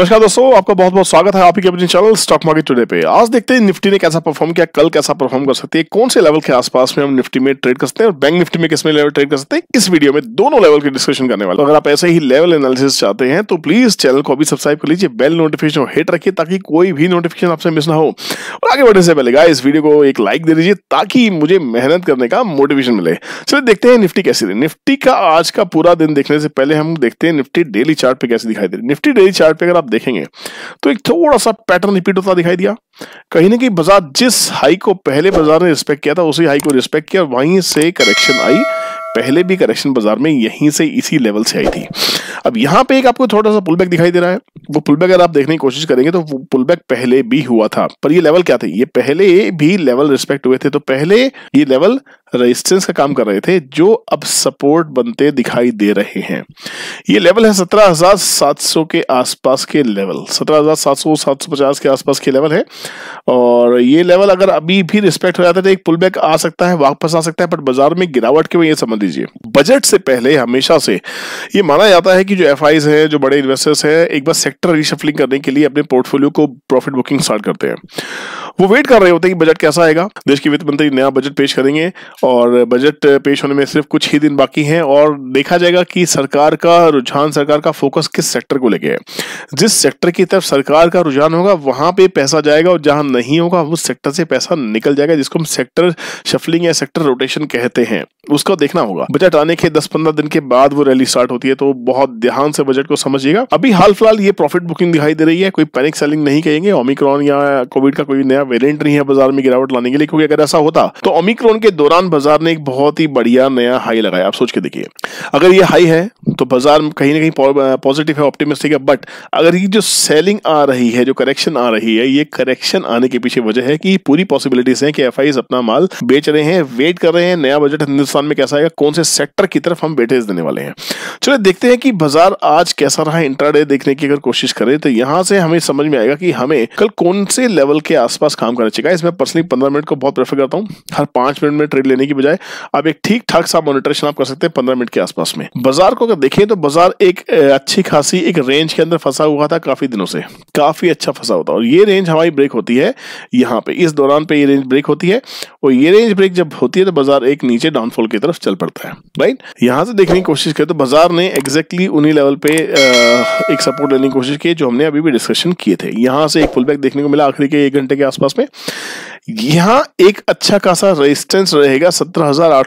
नमस्कार दोस्तों आपका बहुत बहुत स्वागत है आपके अपने चैनल स्टॉक मार्केट टुडे पे आज देखते हैं निफ्टी ने कैसा परफॉर्म किया कल कैसा परफॉर्म कर सकती है कौन से लेवल के आसपास में हम निफ्टी में ट्रेड कर सकते हैं और बैंक निफ्टी में किस में लेवल ट्रेड कर सकते हैं इस वीडियो में दोनों लेवल की डिस्कशन करने वाले तो अगर आप ऐसे ही लेवल एनालिसिस चाहते हैं तो प्लीज चैनल को अभी सब्सक्राइब कर लीजिए बेल नोटिफिकेशन हिट रखिए ताकि कोई भी नोटिफिकेशन आपसे मिस ना हो और आगे बढ़ने से पहले इस वीडियो को एक लाइक दे दीजिए ताकि मुझे मेहनत करने का मोटिवेशन मिले चलिए देखते हैं निफ्टी कैसी रही निफ्टी का आज का पूरा दिन देखने से पहले हम देखते हैं निफ्टी डेली चार्ट कैसे दिखाई दे रही निफ्टी डेली चार्ट अगर आप देखेंगे तो एक थोड़ा सा पैटर्न रिपीट होता दिखाई दिया कहीं ना कहीं बाजार जिस हाई को पहले बाजार ने रिस्पेक्ट किया था उसी हाई को रिस्पेक्ट किया वहीं से करेक्शन आई पहले भी करेक्शन बाजार में यहीं से इसी लेवल से आई थी अब यहाँ पे एक आपको थोड़ा सा पुलबैक दिखाई दे रहा है वो पुलबैक अगर आप देखने की कोशिश करेंगे तो वो पुलबैक पहले भी हुआ था पर ये लेवल क्या थे ये पहले भी लेवल रिस्पेक्ट हुए थे तो पहले ये लेवल रेजिस्टेंस का काम कर रहे थे जो अब सपोर्ट बनते दिखाई दे रहे हैं ये लेवल है 17,700 के आसपास के लेवल 17,700 750 के आसपास के लेवल है और ये लेवल अगर अभी भी रिस्पेक्ट हो जाता है तो एक पुलबैक आ सकता है वापस आ सकता है बट बाजार में गिरावट के वही समझ लीजिए बजट से पहले हमेशा से ये माना जाता है कि जो एफ हैं जो बड़े इन्वेस्टर्स हैं एक बार सेक्टर रिशफलिंग करने के लिए अपने पोर्टफोलियो को प्रॉफिट बुकिंग स्टार्ट करते हैं वो वेट कर रहे होते हैं कि बजट कैसा आएगा देश के वित्त मंत्री नया बजट पेश करेंगे और बजट पेश होने में सिर्फ कुछ ही दिन बाकी हैं और देखा जाएगा कि सरकार का रुझान सरकार का फोकस किस सेक्टर को लेके है जिस सेक्टर की तरफ सरकार का रुझान होगा वहां पे पैसा जाएगा और जहां नहीं होगा उस सेक्टर से पैसा निकल जाएगा जिसको हम सेक्टर शफलिंग या सेक्टर रोटेशन कहते हैं उसका देखना होगा बजट आने के दस पंद्रह दिन के बाद वो रैली स्टार्ट होती है तो बहुत ध्यान से बजट को समझिएगा अभी हाल फिलहाल ये प्रॉफिट बुकिंग दिखाई दे रही है कोई पैनिक सेलिंग नहीं कहेंगे ओमिक्रॉन या कोविड का कोई नया वेरियंट नहीं है बाजार में गिरावट लाने के लिए क्योंकि अगर ऐसा होता तो ओमिक्रॉन के दौरान बाजार ने एक बहुत ही बढ़िया नया हाई लगाया आप सोच के देखिए अगर ये हाई है तो बाजार कहीं ना कहीं पॉजिटिव है ऑप्टिमिस्टिक है बट अगर ये जो सेलिंग आ रही है जो करेक्शन आ रही है ये करेक्शन आने के पीछे वजह है कि पूरी पॉसिबिलिटीज हैं कि एफ अपना माल बेच रहे हैं वेट कर रहे हैं नया बजट हिंदुस्तान में कैसा आएगा कौन से सेक्टर की तरफ हम बेटेज देने वाले हैं चलो देखते हैं कि बाजार आज कैसा रहा इंट्राडे देखने की अगर कोशिश करें तो यहाँ से हमें समझ में आएगा कि हमें कल कौन से लेवल के आसपास काम करना चाहिए इसमें पर्सनली पंद्रह मिनट को बहुत प्रेफर करता हूँ हर पांच मिनट में ट्रेड लेने की बजाय आप एक ठीक ठाक सा मॉनिटरेशन आप कर सकते हैं पंद्रह मिनट के आसपास में बाजार को अगर देखें तो बाजार एक अच्छी खासी एक रेंज के अंदर फंसा हुआ था काफी दिनों से काफी अच्छा फंसा होता और ये रेंज हमारी ब्रेक होती है यहाँ पे इस दौरान पे ये रेंज ब्रेक होती है और ये रेंज ब्रेक जब होती है तो बाजार एक नीचे डाउनफॉल की तरफ चल पड़ता है राइट यहाँ से देखने की कोशिश करें तो बाजार ने एग्जैक्टली उन्हीं लेवल पे एक सपोर्ट लेने की कोशिश की जो हमने अभी भी डिस्कशन किए थे यहाँ से एक फुलबैक देखने को मिला आखिरी के एक घंटे के आसपास में यहाँ एक अच्छा खासा रेजिस्टेंस रहेगा सत्रह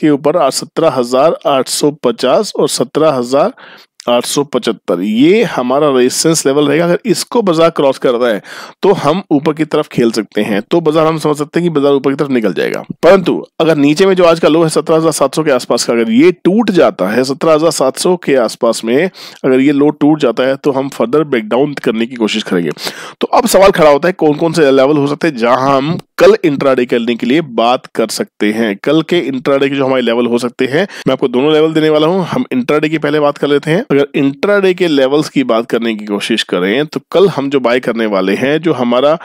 के ऊपर सत्रह हजार 1750 और 17,875 ये हमारा रेजिस्टेंस लेवल रहेगा अगर इसको बाजार क्रॉस कर रहा है तो हम ऊपर की तरफ खेल सकते हैं तो बाजार हम समझ सकते हैं कि बाजार ऊपर की तरफ निकल जाएगा परंतु अगर नीचे में जो आज का लो है 17,700 के आसपास का अगर ये टूट जाता है 17,700 के आसपास में अगर ये लो टूट जाता है तो हम फर्दर ब्रेकडाउन करने की कोशिश करेंगे तो अब सवाल खड़ा होता है कौन कौन से लेवल हो सकते हैं जहां हम कल इंट्राडे करने के लिए बात कर सकते हैं कल के इंट्राडे के जो हमारे लेवल हो सकते हैं मैं आपको दोनों लेवल देने वाला हूं हम इंट्राडे की पहले बात कर लेते हैं अगर इंट्राडे के लेवल्स की बात करने की कोशिश करें तो कल हम जो बाय करने वाले हैं जो हमारा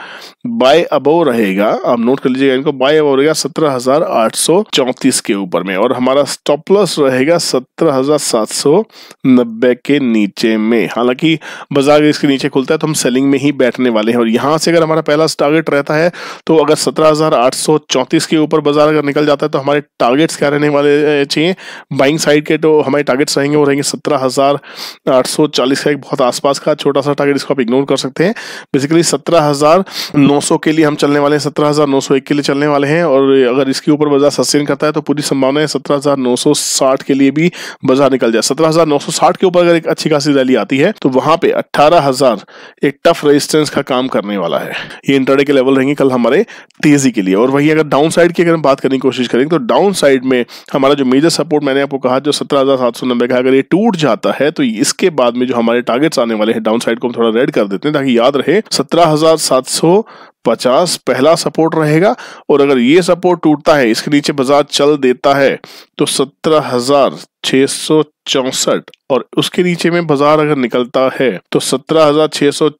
बाय अबव रहेगा आप नोट कर लीजिएगा इनको बाय अबव रहेगा सत्रह हजार आठ सौ चौंतीस के ऊपर में और हमारा स्टॉपलस रहेगा सत्रह हजार सात सौ नब्बे के नीचे में हालांकि बाजार इसके नीचे खुलता है तो हम सेलिंग में ही बैठने वाले हैं और यहां से अगर हमारा पहला टारगेट रहता है तो अगर सत्रह के ऊपर बाजार अगर निकल जाता है तो हमारे टारगेट्स क्या रहने वाले चाहिए बाइंग साइड के तो हमारे टारगेट्स रहेंगे वो रहेंगे सत्रह का एक बहुत आसपास का छोटा सा टारगेट इसको आप इग्नोर कर सकते हैं बेसिकली सत्रह के लिए हम चलने वाले हैं सत्रह के लिए चलने वाले हैं और अगर इसके ऊपर बाजार सस्टेन करता है तो पूरी संभावना है सत्रह के लिए भी बाजार निकल जाए सत्रह के ऊपर अगर एक अच्छी खासी रैली आती है तो वहां पे अट्ठारह एक टफ रेजिस्टेंस का काम करने वाला है ये इंटरडे के लेवल रहेंगे कल हमारे तेजी के लिए और वहीं अगर डाउन साइड की अगर हम बात करने की कोशिश करें तो डाउन साइड में हमारा जो मेजर सपोर्ट मैंने आपको कहा जो सत्रह हज़ार सात सौ नब्बे का अगर ये टूट जाता है तो इसके बाद में जो हमारे टारगेट्स आने वाले हैं डाउन साइड को हम थोड़ा रेड कर देते हैं ताकि याद रहे सत्रह हज़ार सात सौ पचास पहला सपोर्ट रहेगा और अगर ये सपोर्ट टूटता है इसके नीचे बाजार चल देता है तो सत्रह हजार छः और उसके नीचे में बाजार अगर निकलता है तो सत्रह हजार छह सौ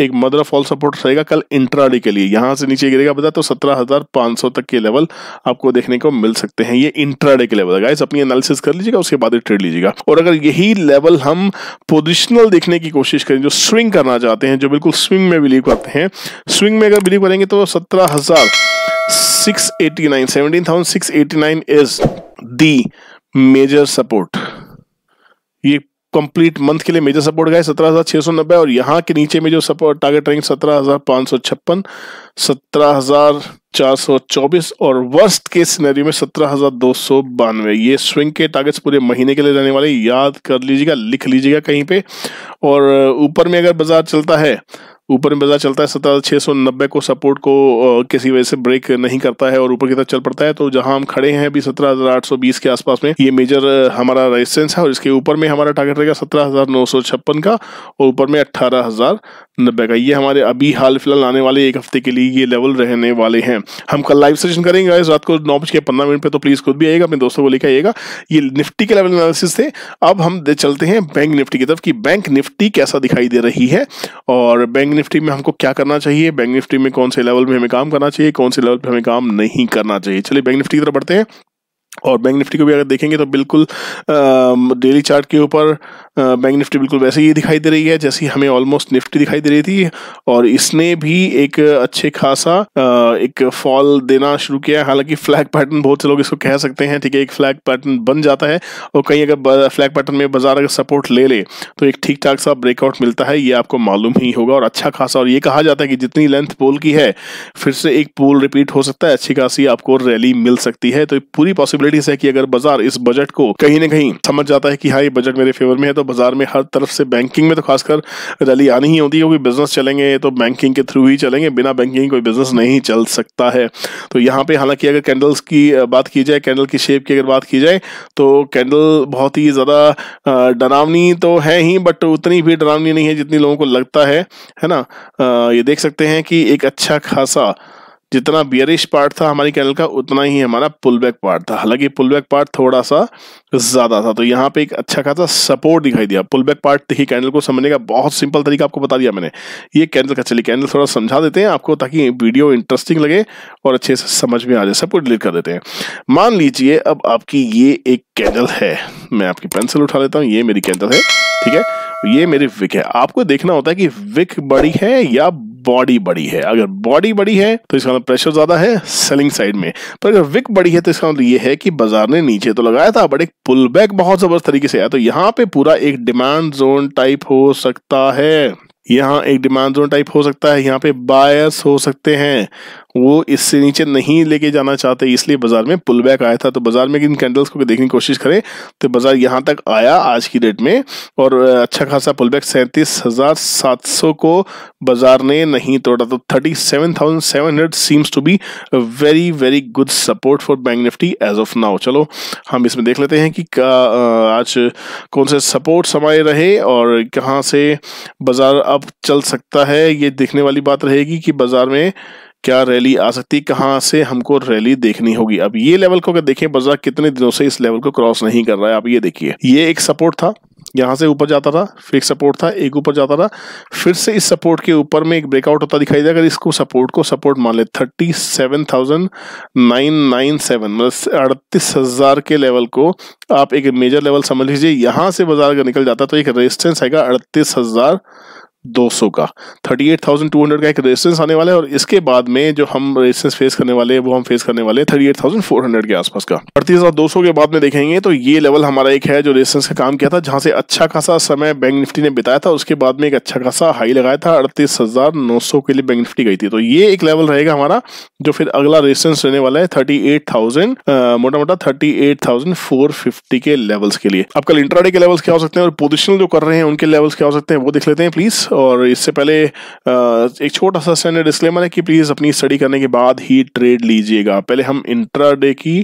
एक मदर फॉल सपोर्ट रहेगा कल इंट्राडे के लिए यहां से नीचे गिरेगा बाजार तो सत्रह हजार पांच सौ तक के लेवल आपको देखने को मिल सकते हैं ये इंट्राडे के लेवल गाइस अपनी एनालिसिस कर लीजिएगा उसके बाद ट्रेड लीजिएगा और अगर यही लेवल हम पोजिशनल देखने की कोशिश करें जो स्विंग करना चाहते हैं जो बिल्कुल स्विंग में बिलीव करते हैं स्विंग में अगर बिलीव करेंगे तो सत्रह हजार six eighty nine seventeen thousand six eighty nine is the major support ये कंप्लीट मंथ के लिए मेजर सपोर्ट गए सत्रह हजार छह सौ नब्बे और यहाँ के नीचे में जो सपोर्ट टारगेट रहेंगे सत्रह हजार पांच सौ छप्पन सत्रह हजार चार सौ चौबीस और वर्स्ट के सिनेरियो में सत्रह हजार दो सौ बानवे ये स्विंग के टारगेट्स पूरे महीने के लिए रहने वाले याद कर लीजिएगा लिख लीजिएगा कहीं पे और ऊपर में अगर बाजार चलता है ऊपर में पता चलता है सत्रह छः सौ नब्बे को सपोर्ट को किसी वजह से ब्रेक नहीं करता है और ऊपर की तरफ चल पड़ता है तो जहां हम खड़े हैं अभी सत्रह हजार आठ सौ बीस के आसपास में ये मेजर हमारा रेजिस्टेंस है और इसके ऊपर में हमारा टारगेट रहेगा सत्रह हजार नौ सौ छप्पन का और ऊपर में अट्ठारह हजार नब्बे का ये हमारे अभी हाल फिलहाल आने वाले एक हफ्ते के लिए ये लेवल रहने वाले हैं हम कल लाइव सेशन करेंगे इस रात को नौ बज के पंद्रह मिनट पर तो प्लीज़ खुद भी आएगा अपने दोस्तों को लेकर आइएगा ये निफ्टी के लेवल एनालिसिस थे अब हम चलते हैं बैंक निफ्टी की तरफ कि बैंक निफ्टी कैसा दिखाई दे रही है और बैंक निफ्टी में हमको क्या करना चाहिए बैंक निफ्टी में कौन से लेवल में हमें काम करना चाहिए कौन से लेवल पर हमें काम नहीं करना चाहिए चलिए बैंक निफ्टी की तरफ बढ़ते हैं और बैंक निफ्टी को भी अगर देखेंगे तो बिल्कुल डेली चार्ट के ऊपर बैंक निफ्टी बिल्कुल वैसे ही दिखाई दे रही है जैसी हमें ऑलमोस्ट निफ्टी दिखाई दे रही थी और इसने भी एक अच्छे खासा एक फॉल देना शुरू किया हालांकि फ्लैग पैटर्न बहुत से लोग इसको कह सकते हैं ठीक है एक फ्लैग पैटर्न बन जाता है और कहीं अगर फ्लैग पैटर्न में बाजार अगर सपोर्ट ले ले तो एक ठीक ठाक सा ब्रेकआउट मिलता है ये आपको मालूम ही होगा और अच्छा खासा और ये कहा जाता है कि जितनी लेंथ पोल की है फिर से एक पोल रिपीट हो सकता है अच्छी खासी आपको रैली मिल सकती है तो पूरी पॉसिबिलिटीज है कि अगर बाजार इस बजट को कहीं ना कहीं समझ जाता है कि हाँ ये बजट मेरे फेवर में है तो बाज़ार में हर तरफ से बैंकिंग में तो खासकर रैली आनी ही होती है क्योंकि बिज़नेस चलेंगे तो बैंकिंग के थ्रू ही चलेंगे बिना बैंकिंग कोई बिज़नेस नहीं चल सकता है तो यहाँ पर हालांकि अगर कैंडल्स की बात की जाए कैंडल की शेप की अगर बात की जाए तो कैंडल बहुत ही ज़्यादा डरावनी तो है ही बट उतनी भी डरावनी नहीं है जितनी लोगों को लगता है है ना ये देख सकते हैं कि एक अच्छा खासा जितना बियरिश पार्ट था हमारी कैंडल का उतना ही हमारा पुल बैक पार्ट था हालांकि पुल बैक पार्ट थोड़ा सा ज़्यादा था तो यहाँ पे एक अच्छा खासा सपोर्ट दिखाई दिया पुल बैक पार्ट ही कैंडल को समझने का बहुत सिंपल तरीका आपको बता दिया मैंने ये कैंडल का चलिए कैंडल थोड़ा समझा देते हैं आपको ताकि वीडियो इंटरेस्टिंग लगे और अच्छे से समझ में आ जाए सबको डिलीट कर देते हैं मान लीजिए अब आपकी ये एक कैंडल है मैं आपकी पेंसिल उठा लेता हूँ ये मेरी कैंडल है ठीक है ये मेरी विक है आपको देखना होता है कि विक बड़ी है या बॉडी बड़ी है अगर बॉडी बड़ी है तो इसका मतलब प्रेशर ज्यादा है सेलिंग साइड में पर अगर विक बड़ी है तो इसका मतलब ये है कि बाजार ने नीचे तो लगाया था बट एक पुल बैक बहुत जबरदस्त तरीके से आया तो यहाँ पे पूरा एक डिमांड जोन टाइप हो सकता है यहाँ एक डिमांड जोन टाइप हो सकता है यहाँ पे बायस हो सकते हैं वो इससे नीचे नहीं लेके जाना चाहते इसलिए बाजार में पुल बैक आया था तो बाजार में इन कैंडल्स को देखने की कोशिश करें तो बाजार यहाँ तक आया आज की डेट में और अच्छा खासा पुल बैक सैंतीस हजार सात सौ को बाजार ने नहीं तोड़ा तो thirty seven thousand seven hundred seems to be very very good support for bank Nifty as of now चलो हम इसमें देख लेते हैं कि आज कौन से सपोर्ट समाये रहे और कहाँ से बाजार अब चल सकता है ये देखने वाली बात रहेगी कि बाजार में क्या रैली आ सकती कहाँ से हमको रैली देखनी होगी अब ये लेवल को अगर देखें बजा कितने दिनों से इस लेवल को क्रॉस नहीं कर रहा है आप ये देखिए ये एक सपोर्ट था यहाँ से ऊपर जाता था फिर एक सपोर्ट था एक ऊपर जाता था फिर से इस सपोर्ट के ऊपर में एक ब्रेकआउट होता दिखाई दे अगर इसको सपोर्ट को सपोर्ट मान ले thirty seven thousand nine nine seven मतलब अड़तीस हज़ार के लेवल को आप एक मेजर लेवल समझ लीजिए यहाँ से बाजार अगर निकल जाता तो एक रेजिस्टेंस आएगा अड़तीस हज़ार 200 का 38,200 का एक रेजिस्टेंस आने वाला है और इसके बाद में जो हम रेजिस्टेंस फेस करने वाले हैं वो हम फेस करने वाले हैं 38,400 के आसपास का अड़तीस 38,200 के बाद में देखेंगे तो ये लेवल हमारा एक है जो रेजिस्टेंस का काम किया था जहां से अच्छा खासा समय बैंक निफ्टी ने बिताया था उसके बाद में एक अच्छा खासा हाई लगाया था अड़तीस के लिए बैंक निफ्टी गई थी तो ये एक लेवल रहेगा हमारा जो फिर अगला रेजिस्टेंस रहने वाला है थर्टी मोटा मोटा थर्टी के लेवल्स के लिए अब कल इंट्राडे के लेवल्स क्या हो सकते हैं और पोजिशनल जो कर रहे हैं उनके लेवल्स क्या हो सकते हैं वो देख लेते हैं प्लीज और इससे पहले एक छोटा सा स्टैंडर्ड डिस्क्लेमर है कि प्लीज़ अपनी स्टडी करने के बाद ही ट्रेड लीजिएगा पहले हम इंट्राडे की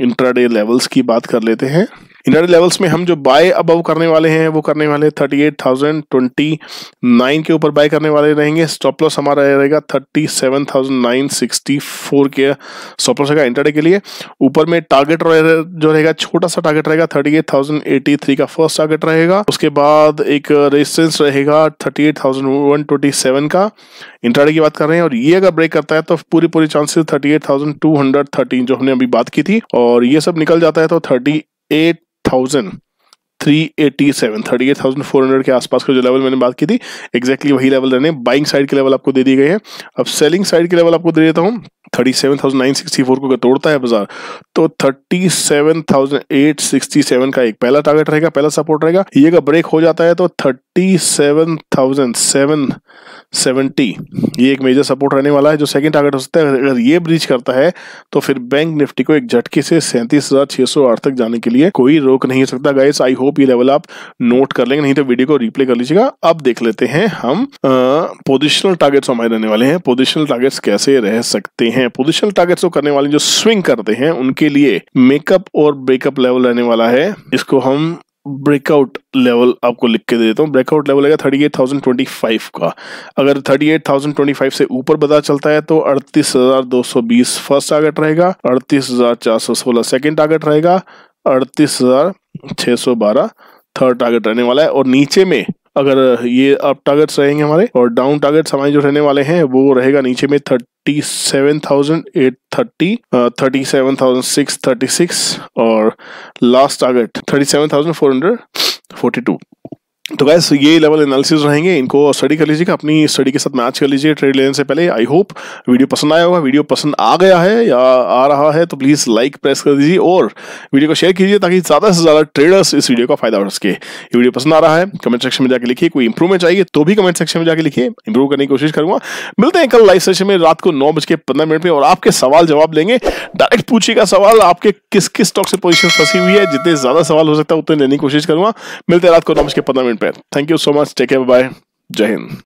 इंट्राडे लेवल्स की बात कर लेते हैं इनर लेवल्स में हम जो बाय अबव करने वाले हैं वो करने वाले thirty eight thousand twenty nine के ऊपर बाय करने वाले रहेंगे स्टॉप लॉस हमारा रहेगा thirty seven thousand nine sixty four के स्टॉप लॉस रहेगा इंटरडे के लिए ऊपर में टारगेट जो रहेगा छोटा सा टारगेट रहेगा thirty eight thousand eighty three का फर्स्ट टारगेट रहेगा उसके बाद एक रेजिस्टेंस रहेगा thirty eight thousand one twenty seven का इंटरडे की बात कर रहे हैं और ये अगर ब्रेक करता है तो पूरी पूरी chances thirty eight thousand two hundred thirteen जो हमने अभी बात की थी और ये सब निकल जाता है तो थर्टी एट thousand 387, एटी के आसपास का जो लेवल मैंने बात की थी एक्जैक्टली वही लेवल रहने बाइंग साइड के लेवल आपको दे दिए गए हैं अब सेलिंग साइड के लेवल आपको दे देता हूँ 37,964 सेवन थाउजेंड को तोड़ता है बाजार तो 37,867 का एक पहला टारगेट रहेगा पहला सपोर्ट रहेगा ये का ब्रेक हो जाता है तो 37,770 ये एक मेजर सपोर्ट रहने वाला है जो सेकंड टारगेट हो सकता है अगर ये ब्रीच करता है तो फिर बैंक निफ्टी को एक झटके से सैंतीस हजार तक जाने के लिए कोई रोक नहीं सकता गाइस आई हो होप ये लेवल आप नोट कर लेंगे नहीं तो वीडियो को रिप्ले कर लीजिएगा अब देख लेते हैं हम पोजिशनल टारगेट्स हमारे रहने वाले हैं पोजिशनल टारगेट्स कैसे रह सकते हैं पोजिशनल टारगेट्स को करने वाले जो स्विंग करते हैं उनके लिए मेकअप और ब्रेकअप लेवल रहने वाला है इसको हम ब्रेकआउट लेवल आपको लिख के दे देता हूँ ब्रेकआउट लेवल है thirty eight thousand twenty five का अगर thirty eight thousand twenty five से ऊपर बता चलता है तो अड़तीस हजार दो सौ बीस फर्स्ट टारगेट रहेगा अड़तीस हजार चार सौ सोलह सेकेंड टारगेट रहेगा अड़तीस हजार छह सौ बारह थर्ड टारगेट रहने वाला है और नीचे में अगर ये अप टारगेट रहेंगे हमारे और डाउन टारगेट हमारे जो रहने वाले हैं वो रहेगा नीचे में thirty seven thousand eight thirty thirty seven thousand six thirty six और last target thirty seven thousand four hundred forty two तो गैस ये लेवल एनालिसिस रहेंगे इनको स्टडी कर लीजिएगा अपनी स्टडी के साथ मैच कर लीजिए ट्रेड लेने से पहले आई होप वीडियो पसंद आया होगा वीडियो पसंद आ गया है या आ रहा है तो प्लीज़ लाइक प्रेस कर दीजिए और वीडियो को शेयर कीजिए ताकि ज़्यादा से ज़्यादा ट्रेडर्स इस वीडियो का फायदा उठ सके ये वीडियो पसंद आ रहा है कमेंट सेक्शन में जाकर लिखिए कोई इंप्रूवमेंट चाहिए तो भी कमेंट सेक्शन में जाकर लिखिए इंप्रूव करने की कोशिश करूंगा मिलते हैं कल लाइव सेशन में रात को नौ बज के पंद्रह मिनट में और आपके सवाल जवाब लेंगे डायरेक्ट पूछेगा सवाल आपके किस किस स्टॉक से पोजिशन फंसी हुई है जितने ज़्यादा सवाल हो सकता है उतने लेने की कोशिश करूँगा मिलते हैं रात को नौ बज के पंद्रह minute Thank you so much. Take care. Bye. Jai